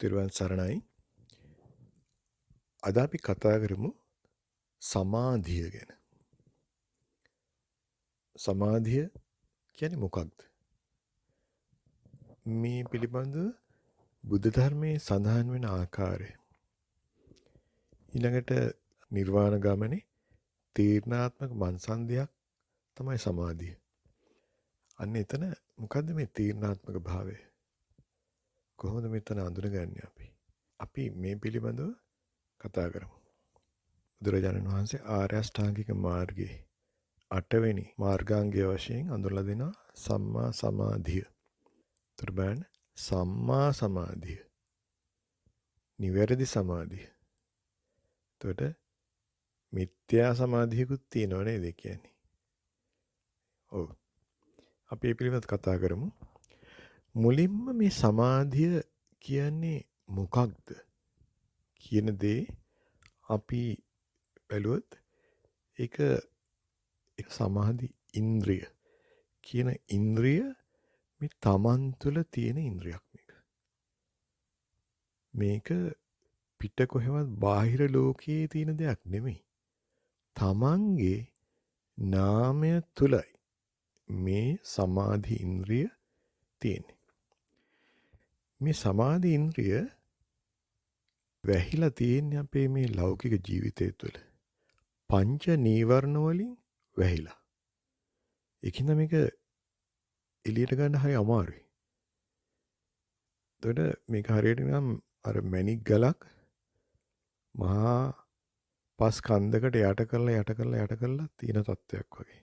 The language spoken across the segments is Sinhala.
තෙරුවන් සරණයි. අද අපි කතා කරමු සමාධිය ගැන. සමාධිය කියන්නේ මොකක්ද? මේ පිළිබඳව බුද්ධ ධර්මයේ සඳහන් වෙන ආකාරය. ඊළඟට නිර්වාණ ගමනේ තීර්ණාත්මක මනසන්දියක් තමයි සමාධිය. අන්න එතන මොකද්ද මේ තීර්ණාත්මක භාවය? කොහොමද මෙතන අඳුරගන්න අපි. අපි මේ පිළිබඳව කතා කරමු. බුදුරජාණන් වහන්සේ ආර්යෂ්ඨාංගික මාර්ගයේ අටවෙනි මාර්ගාංගය වශයෙන් අඳුරලා දෙනවා සම්මා සමාධිය. ඒතර බලන්න සම්මා සමාධිය. නිවැරදි සමාධිය. එතකොට මිත්‍යා සමාධියකුත් තියෙනව නේද කියන්නේ. ඔව්. අපි ඒ පිළිබඳව කතා කරමු. මුලින්ම මේ සමාධිය කියන්නේ මොකක්ද කියන දේ අපි බැලුවොත් ඒක සමාධි ඉන්ද්‍රිය කියන ඉන්ද්‍රිය මේ තමන් තුළ තියෙන ඉන්ද්‍රියක් මේක. මේක පිට කොහෙවත් බාහිර ලෝකයේ තියෙන දෙයක් නෙමෙයි. තමන්ගේ නාමය තුලයි මේ සමාධි ඉන්ද්‍රිය තියෙන්නේ. මේ සමාධි ඉන්ද්‍රිය වැහිලා තියෙන්නේ අපේ මේ ලෞකික ජීවිතය තුළ. පංච නීවරණ වලින් වැහිලා. ඒකින්ද මේක එළියට ගන්න හරි අමාරුයි. එතකොට මේක හරියට නම් අර මැණික් ගලක් මහා පස් කන්දකට යට කරලා යට කරලා යට කරලා තියෙන තත්වයක් වගේ.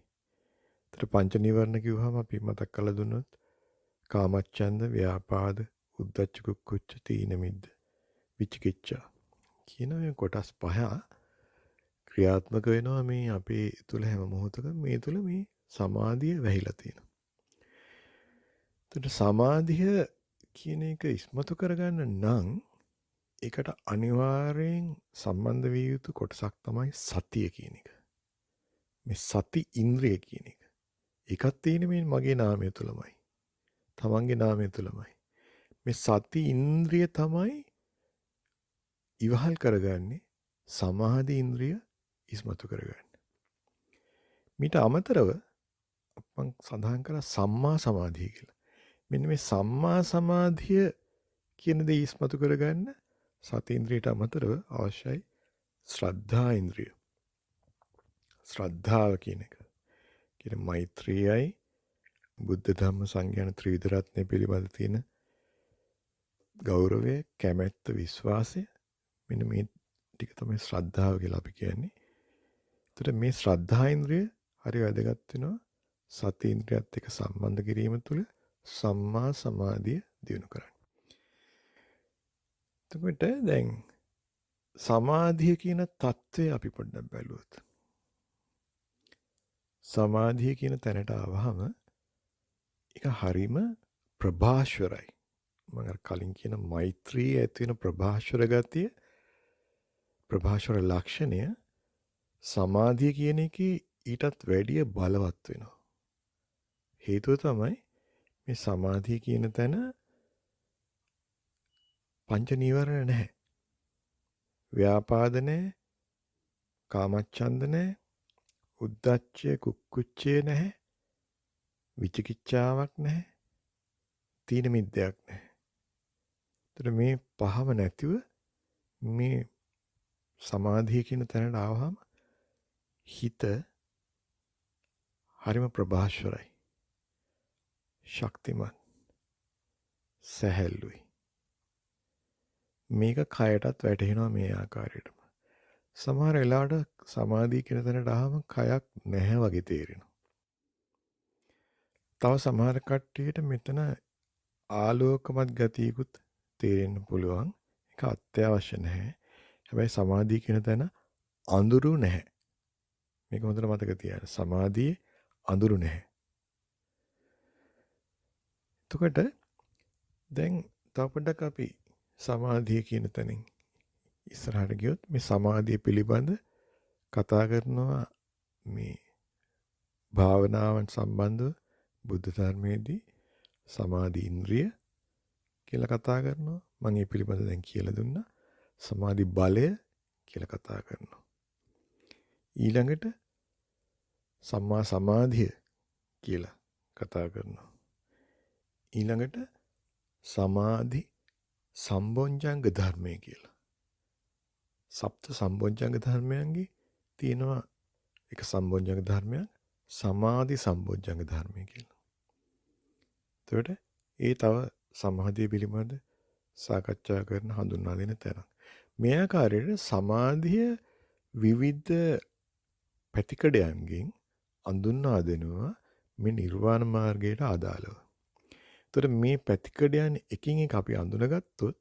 එතකොට පංච නීවරණ කිව්වහම අපි මතක් කරලා දුන්නොත් කාමච්ඡන්ද, ව්‍යාපාද, උද්දච්ච කුච්ච තීන මිද්ද විචිකිච්ඡා කියන ඔය කොටස් පහ ක්‍රියාත්මක වෙනවා මේ අපේ තුල හැම මොහොතකම මේ තුල මේ සමාධිය වැහිලා තියෙනවා. එතකොට සමාධිය කියන එක ඉස්මතු කරගන්න නම් ඒකට අනිවාර්යෙන් සම්බන්ධ විය යුතු කොටසක් තමයි සතිය කියන එක. මේ සති ඉන්ද්‍රිය කියන එක. ඒකත් තියෙන්නේ මේ මගේ නාමය තුලමයි. තමන්ගේ නාමය තුලමයි. මේ සති ඉන්ද්‍රිය තමයි ඉවහල් කරගන්නේ සමාධි ඉන්ද්‍රිය ඉස්මතු කරගන්න. මීට අමතරව මං සඳහන් කරා සම්මා සමාධිය කියලා. මෙන්න මේ සම්මා සමාධිය කියන දේ ඉස්මතු කරගන්න සතේන්ද්‍රියට අමතරව අවශ්‍යයි ශ්‍රද්ධා ඉන්ද්‍රිය. ශ්‍රද්ධාව කියන එක. කියන මෛත්‍රියයි බුද්ධ ධම්ම සංඥාන ත්‍රිවිධ රත්නය පිළිබඳ තියෙන ගෞරවය කැමැත්ත විශ්වාසය මෙන මේ ටික තමයි ශ්‍රද්ධාව කියලා අපි කියන්නේ. එතකොට මේ ශ්‍රද්ධා ඉන්ද්‍රිය හරි වැදගත් වෙනවා සති ඉන්ද්‍රියත් එක්ක සම්බන්ධ කිරීම තුළ සම්මා සමාධිය දියුණු කරන්න. එතකොට දැන් සමාධිය කියන தત્ත්වය අපි පොඩ්ඩක් බලුවොත් සමාධිය කියන තැනට ආවහම ඒක හරීම ප්‍රභාෂවරයි. මම කලින් කියන මෛත්‍රී ඇති වෙන ප්‍රභාෂර ගතිය ප්‍රභාෂර ලක්ෂණය සමාධිය කියන එකේ ඊටත් වැඩිය බලවත් වෙනවා. හේතුව තමයි මේ සමාධිය කියන තැන පංච නීවරණ නැහැ. ව්‍යාපාද නැහැ. කාමච්ඡන්ද නැහැ. උද්දච්චය කුක්කුච්චය නැහැ. විචිකිච්ඡාවක් නැහැ. තීන මිද්දයක් නැහැ. එතන මේ පහව නැතිව මේ සමාධිය කියන තැනට ආවහම හිත හරිම ප්‍රභාස්වරයි. ශක්තිමත්. සැහැල්ලුයි. මේක කයටත් වැටහෙනවා මේ ආකාරයටම. සමහර වෙලාවට සමාධිය කියන තැනට ආවම කයක් නැහැ වගේ තේරෙනවා. තව සමහර කට්ටියට මෙතන ආලෝකමත් ගතියකුත් තේරෙන්න පුළුවන්. ඒක අත්‍යවශ්‍ය නැහැ. හැබැයි සමාධිය කියන තැන අඳුරු නැහැ. මේක හොඳට මතක තියාගන්න. සමාධියේ අඳුරු නැහැ. එතකොට දැන් තව පොඩ්ඩක් අපි සමාධිය කියන තැනින් ඉස්සරහට ගියොත් මේ සමාධිය පිළිබඳ කතා කරනවා මේ භාවනාවන් සම්බන්ධ බුද්ධ ධර්මයේදී සමාධි ඉන්ද්‍රිය කියල කතා කරනවා මං ඒ පිළිබඳ දැන් කියල දුන්න සමාධි බලය කියල කතා කරනවා. ඊළඟට සම්මා සමාධිය කියලා කතා කරනවා. ඊළඟට සමාධි සම්බෝංජංග ධර්මය කියලා. සප්ත සම්බෝජ්ජංග ධර්මයන්ගේ තියෙනවා එක සම්බෝජ්ජංග ධර්මයක් සමාධි සම්බෝජ්ජංග ධර්මය කියලා. තවට ඒ තව සමාධිය පිළිබඳ සාකච්ඡා කරන හඳුන්වා දෙන තැනක්. මේ ආකාරයට සමාධිය විවිධ පැතිකඩයන්ගෙන් අඳුන්වා දෙනවා මේ නිර්වාණ මාර්ගයට අදාළව. එතකොට මේ පැතිකඩයන් එකින් එක අපි අඳුනගත්තොත්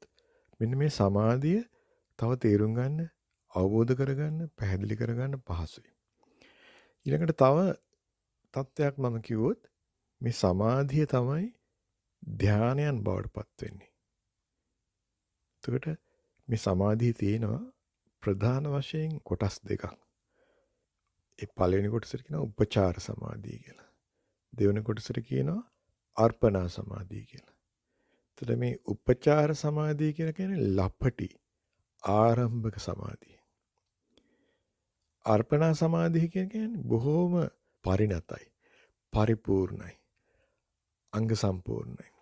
මෙන්න මේ සමාධිය තව තේරුම් ගන්න, අවබෝධ කරගන්න, පැහැදිලි කරගන්න පහසුයි. ඊළඟට තව තත්ත්වයක් මම කිව්වොත් මේ සමාධිය තමයි ධ්‍යානයන් බවට පත්වෙන්නේ. එතකොට මේ සමාධිය තියෙනවා ප්‍රධාන වශයෙන් කොටස් දෙකක්. ඒ පළවෙනි කොටසට කියනවා උපචාර සමාධිය කියලා. දෙවෙනි කොටසට කියනවා අර්පණා සමාධිය කියලා. එතකොට මේ උපචාර සමාධිය කියලා කියන්නේ ලපටි ආරම්භක සමාධිය. අර්පණා සමාධිය කියන්නේ බොහෝම පරිණතයි. පරිපූර්ණයි. අංග සම්පූර්ණයි.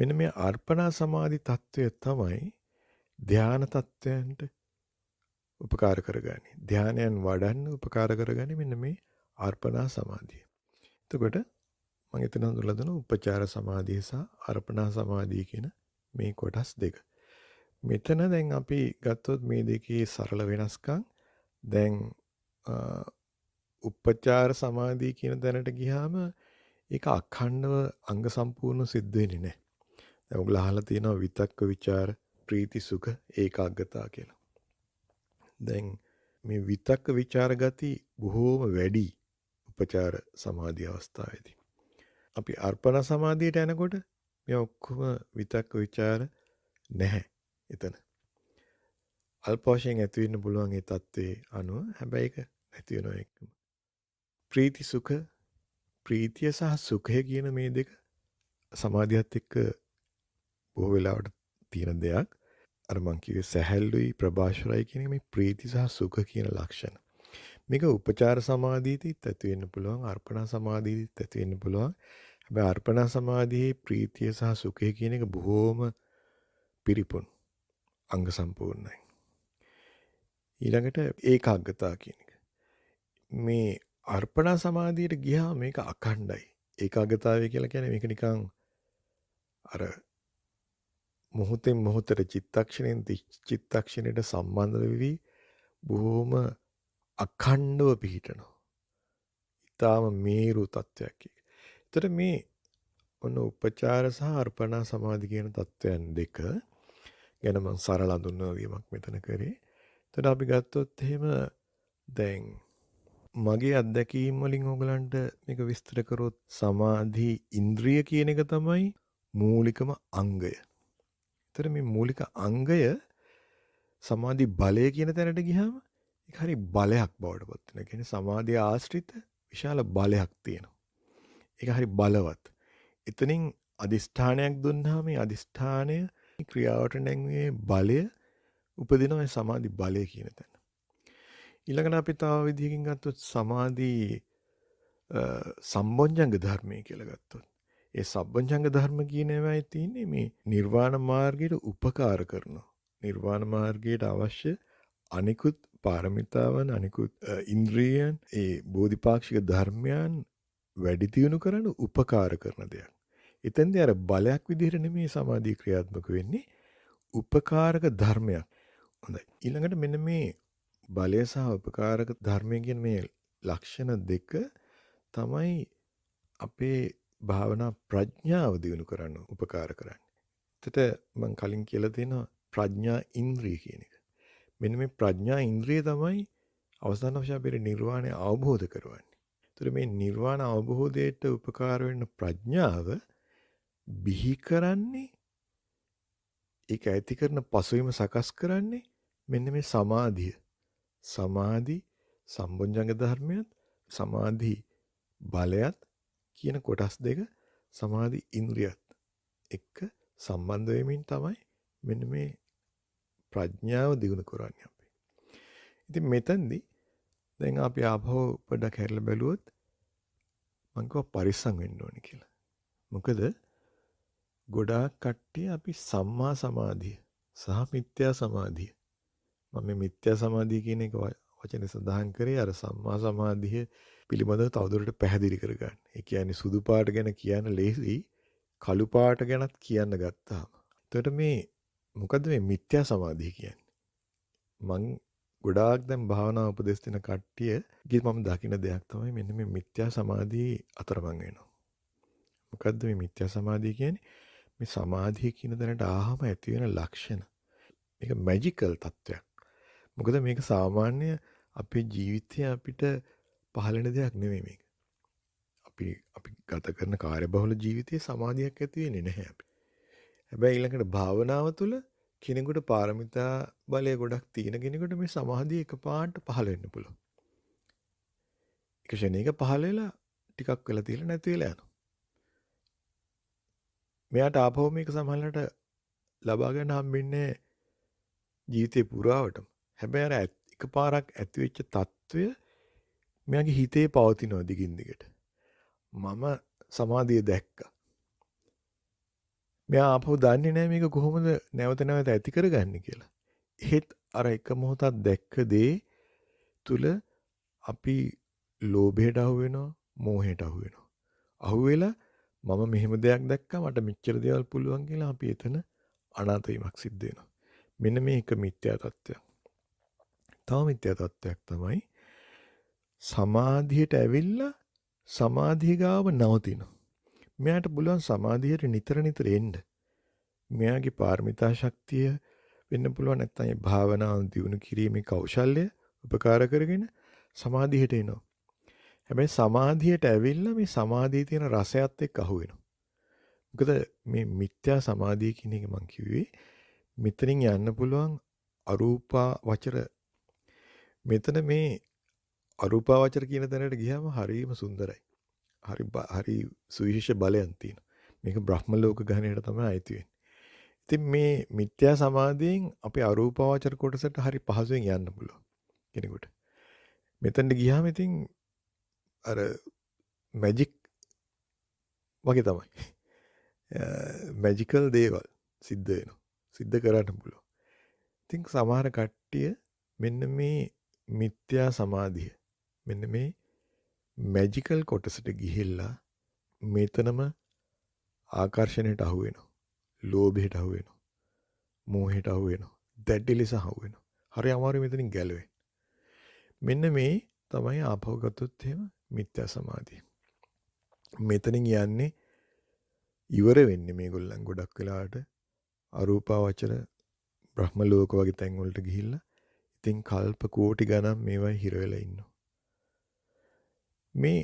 මෙන්න මේ අර්පණා සමාධි తත්වය තමයි ධාන తත්වයන්ට උපකාර කරගන්නේ. ධානයන් වඩන්න උපකාර කරගන්නේ මෙන්න මේ අර්පණා සමාධිය. එතකොට මම එතන හඳුල්ලා දෙනවා උපචාර සමාධිය සහ අර්පණා සමාධිය කියන මේ කොටස් දෙක. මෙතන දැන් අපි ගත්තොත් මේ දෙකේ සරල වෙනස්කම් දැන් උපචාර සමාධිය කියන දැනට ගියාම ඒක අඛණ්ඩව අංග සම්පූර්ණ සිද්ධ වෙන්නේ නැහැ. දැන් උගල අහලා තියෙනවා විතක්ක ਵਿਚාර ප්‍රීති සුඛ ඒකාග්‍රතාව කියලා. දැන් මේ විතක්ක ਵਿਚාර ගති බොහෝම වැඩි උපචාර සමාධි අවස්ථාවේදී. අපි අර්පණ සමාධියට එනකොට මේ ඔක්කොම විතක්ක ਵਿਚාර නැහැ එතන. අල්ප වශයෙන් ඇති වෙන්න පුළුවන් ඒ தત્ත්වයේ අනුව හැබැයි ඒක නැති වෙනවා එක්කම. ප්‍රීති සුඛ ප්‍රීතිය සහ සුඛය කියන මේ දෙක සමාධියත් එක්ක බොහෝ වෙලාවට තියෙන දෙයක් අර මං කිව්වේ සැහැල්ලුයි ප්‍රභාෂරයි කියන එක මේ ප්‍රීති සහ සුඛ කියන ලක්ෂණ. මේක උපචාර සමාධියේදීත් ඇති වෙන්න පුළුවන් අර්පණා සමාධියේදීත් ඇති වෙන්න පුළුවන්. හැබැයි අර්පණා සමාධියේ ප්‍රීතිය සහ සුඛය කියන එක බොහෝම පිරිපුන් අංග සම්පූර්ණයි. ඊළඟට ඒකාග්‍රතාව කියන එක. මේ අර්පණා සමාධියට ගියා මේක අඛණ්ඩයි. ඒකාග්‍රතාවය කියලා කියන්නේ මේක නිකන් අර මොහොතෙන් මොහොතට චිත්තක්ෂණයෙන් චිත්තක්ෂණයට සම්බන්ධ වෙවි බොහොම අඛණ්ඩව පිහිටනවා. ඊටාම මේරු තත්වයක් ඒක. ඒතර මේ ඔන්න උපචාර සහ අර්පණා සමාධි කියන තත්වයන් දෙක ගැන මම සරල හඳුන්වීමක් මෙතන කරේ. එතකොට අපි ගත්තොත් එහෙම දැන් මගේ අත්දැකීම් වලින් ඕගලන්ට මේක විස්තර කරොත් සමාධි ඉන්ද්‍රිය කියන එක තමයි මූලිකම අංගය. ඇත්තට මේ මූලික අංගය සමාධි බලය කියන තැනට ගිහම ඒක හරි බලයක් බවට පත් වෙනවා. කියන්නේ සමාධිය ආශ්‍රිත විශාල බලයක් තියෙනවා. ඒක හරි බලවත්. එතනින් අදිෂ්ඨානයක් දුන්නාම මේ අදිෂ්ඨානය ක්‍රියාවට නැංවේ බලය උපදිනවා මේ සමාධි බලය කියන තැන. ඊළඟට අපි තව විදිහකින් ගත්තොත් සමාධි සම්බොජ්ජංග ධර්මය කියලා ගත්තොත් ඒ සබ්බංජංග ධර්ම කියන ඒවායි තියෙන්නේ මේ නිර්වාණ මාර්ගයට උපකාර කරනවා. නිර්වාණ මාර්ගයට අවශ්‍ය අනිකුත් පාරමිතාවන් අනිකුත් ඉන්ද්‍රියයන් ඒ බෝධිපාක්ෂික ධර්මයන් වැඩි දියුණු කරන උපකාර කරන දෙයක්. එතෙන්දී අර බලයක් විදිහට නෙමෙයි සමාධිය ක්‍රියාත්මක වෙන්නේ උපකාරක ධර්මයක්. හොඳයි. ඊළඟට මෙන්න මේ බලය සහ උපකාරක ධර්මය කියන මේ ලක්ෂණ දෙක තමයි අපේ භාවනා ප්‍රඥාව දියුණු කරන්න උපකාර කරන්නේ. එතට මං කලින් කියලා තියෙනවා ප්‍රඥා ඉන්ද්‍රිය කියන එක. මෙන්න මේ ප්‍රඥා ඉන්ද්‍රිය තමයි අවසාන වශයෙන් අපේ නිර්වාණය අවබෝධ කරවන්නේ. ඒතර මේ නිර්වාණ අවබෝධයට උපකාර වෙන ප්‍රඥාව බිහි කරන්නේ ඒක ඇති කරන පසුවිම සකස් කරන්නේ මෙන්න මේ සමාධිය. සමාධි සම්බොජ්ජංග ධර්මයත් සමාධි බලයත් කියන කොටස් දෙක සමාධි ඉන්ද්‍රියත් එක්ක සම්බන්ධ වෙමින් තමයි මෙන්න මේ ප්‍රඥාව දිනු කරන්නේ අපි. ඉතින් මෙතෙන්දී දැන් අපි ආපහු පොඩ්ඩක් හැරිලා බැලුවොත් මං කිව්වා පරිස්සම් වෙන්න ඕනේ කියලා. මොකද ගොඩාක් කට්ටිය අපි සම්මා සමාධිය සහ මිත්‍යා සමාධිය මම මේ මිත්‍යා සමාධිය කියන එක වචනේ සඳහන් කරේ අර සම්මා සමාධිය පිළිබඳව තවදුරට පැහැදිලි කරගන්න. ඒ කියන්නේ සුදු පාට ගැන කියන්න ලේසි කළු පාට ගැනත් කියන්න ගත්තාම. එතකොට මේ මොකද මේ මිත්‍යා සමාධිය කියන්නේ? මං ගොඩාක් දැන් භාවනා උපදෙස් දෙන කට්ටියගේ මම දකින දෙයක් තමයි මෙන්න මේ මිත්‍යා සමාධිය අතරමං වෙනවා. මොකද්ද මේ මිත්‍යා සමාධිය කියන්නේ? මේ සමාධිය කියන දැනට ආහම ඇති වෙන ලක්ෂණ. මේක මැජිකල් තත්වයක්. මොකද මේක සාමාන්‍ය අපේ ජීවිතය අපිට පහලන දෙයක් නෙවේ මේක. අපි අපි ගත කරන කාර්යබහුල ජීවිතයේ සමාධියක් ඇති වෙන්නේ නැහැ අපි. හැබැයි ඊළඟට භාවනාව තුළ කෙනෙකුට පාරමිතා බලය ගොඩක් තියෙන කෙනෙකුට මේ සමාධිය එකපාරට පහළ වෙන්න පුළුවන්. එක ෂණයක පහළ වෙලා ටිකක් වෙලා තියලා නැති වෙලා යනවා. මෙයාට ආපහු මේක සමහරවිට ලබා ගන්න හම්බෙන්නේ ජීවිතේ පුරාවටම. හැබැයි අර එකපාරක් ඇති වෙච්ච తত্ত্বය මෙයාගේ හිතේ පවතිනවා දිගින් දිගට. මම සමාධිය දැක්කා. මෙයා ආපහු දන්නේ නැහැ මේක කොහොමද නැවත නැවත ඇති කරගන්නේ කියලා. එහෙත් අර එක මොහොතක් දැක්ක දේ තුල අපි ලෝභයට අහු වෙනවා, මෝහයට අහු වෙනවා. අහු වෙලා මම මෙහෙම දෙයක් දැක්කා මට මෙච්චර දේවල් පුළුවන් කියලා අපි එතන අනාත වීමක් සිද්ධ වෙනවා. මෙන්න මේක මිත්‍යා තත්ත්වයක්. තව මිත්‍යා තත්ත්වයක් තමයි සමාධියට ඇවිල්ලා සමාධිය ගාව නවතිනවා. මෙයාට පුළුවන් සමාධියට නිතර නිතර එන්න. මෙයාගේ පාරමිතා ශක්තිය වෙන්න පුළුවන් නැත්නම් ඒ භාවනාව දියුණු කිරීමේ කෞශල්‍ය උපකාර කරගෙන සමාධියට එනවා. හැබැයි සමාධියට ඇවිල්ලා මේ සමාධියේ තියෙන රසයත් එක්ක අහුවෙනවා. මොකද මේ මිත්‍යා සමාධිය කියන එක මම කිව්වේ මෙතනින් යන්න පුළුවන් අරූපා වචර මෙතන මේ අරුපාවචර කියන තැනට ගියාම හරිම සුන්දරයි. හරි හරි සුවිශේෂ බලයක් තියෙන. මේක බ්‍රහ්ම ලෝක ගණයට තමයි අයිති වෙන්නේ. ඉතින් මේ මිත්‍යා සමාධියෙන් අපි අරූපාවචර කොටසට හරි පහසුවෙන් යන්න පුළුවන් කෙනෙකුට. මෙතනට ගියාම ඉතින් අර මැජික් වගේ තමයි. මැජිකල් දේවල් සිද්ධ වෙනවා. සිද්ධ කරන්න පුළුවන්. ඉතින් සමහර කට්ටිය මෙන්න මේ මිත්‍යා සමාධිය මෙන්න මේ මැජිකල් කොටසට ගිහිල්ලා මෙතනම ආකර්ෂණයට අහුවෙනවා. ලෝභයට අහුවෙනවා. මෝහයට අහුවෙනවා. දැඩි ලෙස අහුවෙනවා. හරි අමාරු මෙතනින් ගැලවෙන්න. මෙන්න මේ තමයි ආපහු ගත්තොත් එහෙම මිත්‍යා සමාධිය. මෙතනින් යන්නේ ඉවර වෙන්නේ මේගොල්ලන් ගොඩක් වෙලාට අරූපාවචර බ්‍රහ්ම ලෝක වගේ තැන්වලට ගිහිල්ලා ඉතින් කල්ප කෝටි ගණන් මේවා හිර වෙලා ඉන්නවා. මේ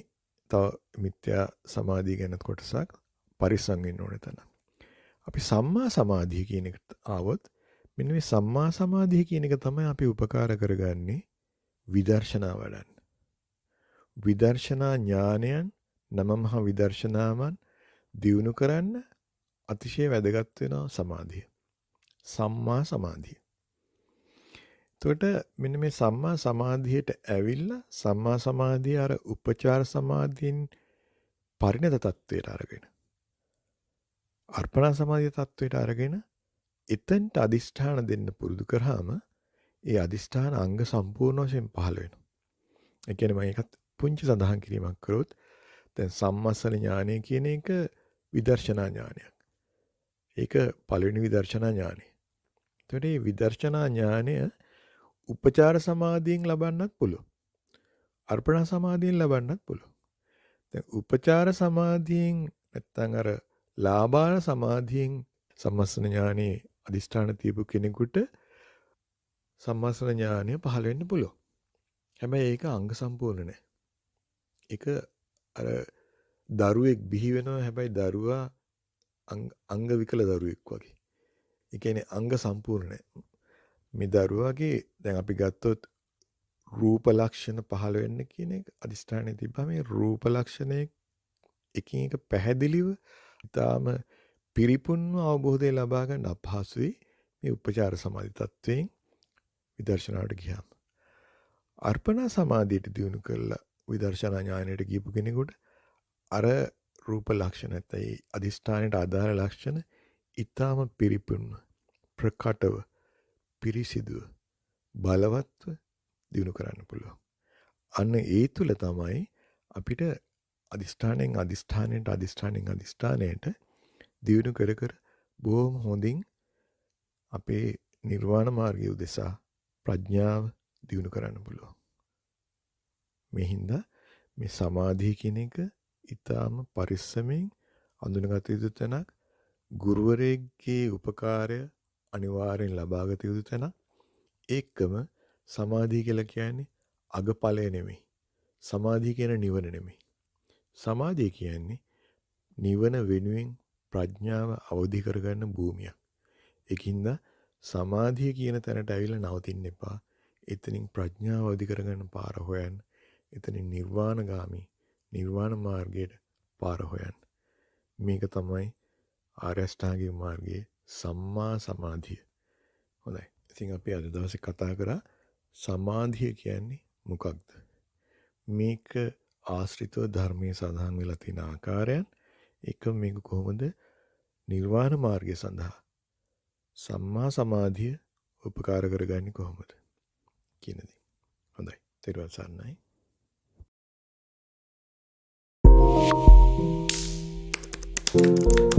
තව මිත්‍යා සමාධී ගැනත් කොටසක් පරිසංගෙන් ඕන තැන. අපි සම්මා සමාධිය කියන එකට ආවොත් මෙන්න මේ සම්මා සමාධිය කියන එක තමයි අපි උපකාර කරගන්නේ විදර්ශනා වඩන්න. විදර්ශනා ඥානයන් නමමහා විදර්ශනාමන් දියුණු කරන්න අතිශය වැදගත් වෙනවා සමාධිය. සම්මා සමාධිය. එතකොට මෙන්න මේ සම්මා සමාධියට ඇවිල්ලා සම්මා සමාධිය අර උපචාර සමාධියෙන් පරිණත තත්වයට අරගෙන අර්පණා සමාධිය තත්වයට අරගෙන එතෙන්ට අදිෂ්ඨාන දෙන්න පුරුදු කරාම ඒ අදිෂ්ඨාන අංග සම්පූර්ණ වශයෙන් පහළ වෙනවා. ඒ කියන්නේ මම ඒකත් පුංචි සඳහන් කිරීමක් කරොත් දැන් සම්මස්සන ඥානය කියන එක විදර්ශනා ඥානයක්. ඒක පළවෙනි විදර්ශනා ඥානය. එතකොට මේ විදර්ශනා ඥානය උපචාර සමාධියෙන් ලබන්නත් පුළුවන්. අර්පණා සමාධියෙන් ලබන්නත් පුළුවන්. දැන් උපචාර සමාධියෙන් නැත්තම් අර ලාභාන සමාධියෙන් සම්මස්න ඥානයේ අදිෂ්ඨාන තියපු කෙනෙකුට සම්මස්න ඥානය පහළ වෙන්න පුළුවන්. හැබැයි ඒක අංග සම්පූර්ණ නෑ. ඒක අර දරුවෙක් බිහි වෙනවා හැබැයි දරුවා අංග විකල දරුවෙක් වගේ. ඒ කියන්නේ අංග සම්පූර්ණ නෑ. මේ දරුවගේ දැන් අපි ගත්තොත් රූප ලක්ෂණ පහළ වෙන්න කියන එක අධිෂ්ඨානය තිබ්බම මේ රූප ලක්ෂණය එකින් එක පැහැදිලිව ඊටාම පිරිපුන්ව අවබෝධය ලබා ගන්න අපහසුයි මේ උපචාර සමාධි තත්වයෙන් විදර්ශනාවට ගියාම අර්පණා සමාධියට දියුණු කරලා විදර්ශනා ඥානයට ගියපු කෙනෙකුට අර රූප ලක්ෂණ නැත්නම් අධිෂ්ඨානයට අදාළ ලක්ෂණ ඊටාම පිරිපුන්ව ප්‍රකටව පිරිසිදුව බලවත්ව දිනු කරන්න පුළුවන්. අන්න ඒ තුල තමයි අපිට අදිෂ්ඨාණයෙන් අදිෂ්ඨාණයට අදිෂ්ඨාණයෙන් අදිෂ්ඨාණයට දිනු කර කර බොහොම හොඳින් අපේ නිර්වාණ මාර්ගය උදෙසා ප්‍රඥාව දිනු කරන්න පුළුවන්. මේ හින්දා මේ සමාධිය කියන එක ඊටාම පරිස්සමෙන් අඳුනගත යුතු තැනක් ගුරුවරයෙක්ගේ උපකාරය අනිවාර්යෙන් ලබාගත යුතු තැන ඒකම සමාධී කියලා කියන්නේ අගඵලය නෙමෙයි. සමාධී කියන නිවන නෙමෙයි. සමාධිය කියන්නේ නිවන වෙනුවෙන් ප්‍රඥාව අවදි කරගන්න භූමියක්. ඒකින්ද සමාධිය කියන තැනට ඇවිල්ලා නවතින්න එපා. එතනින් ප්‍රඥාව අවදි කරගන්න පාර හොයන්න. එතනින් නිර්වාණගාමි නිර්වාණ මාර්ගයට පාර හොයන්න. මේක තමයි ආර්ය අෂ්ටාංගික මාර්ගයේ සම්මා සමාධිය. හොඳයි. ඉතින් අපි අද දවසේ කතා කරා සමාධිය කියන්නේ මොකක්ද? මේක ආශ්‍රිතව ධර්මයේ සඳහන් වෙලා තියෙන ආකාරයන් එක මේක කොහොමද නිර්වාණ මාර්ගය සඳහා සම්මා සමාධිය උපකාර කරගන්නේ කොහොමද කියන දේ. හොඳයි. ඊට සන්නයි. thank you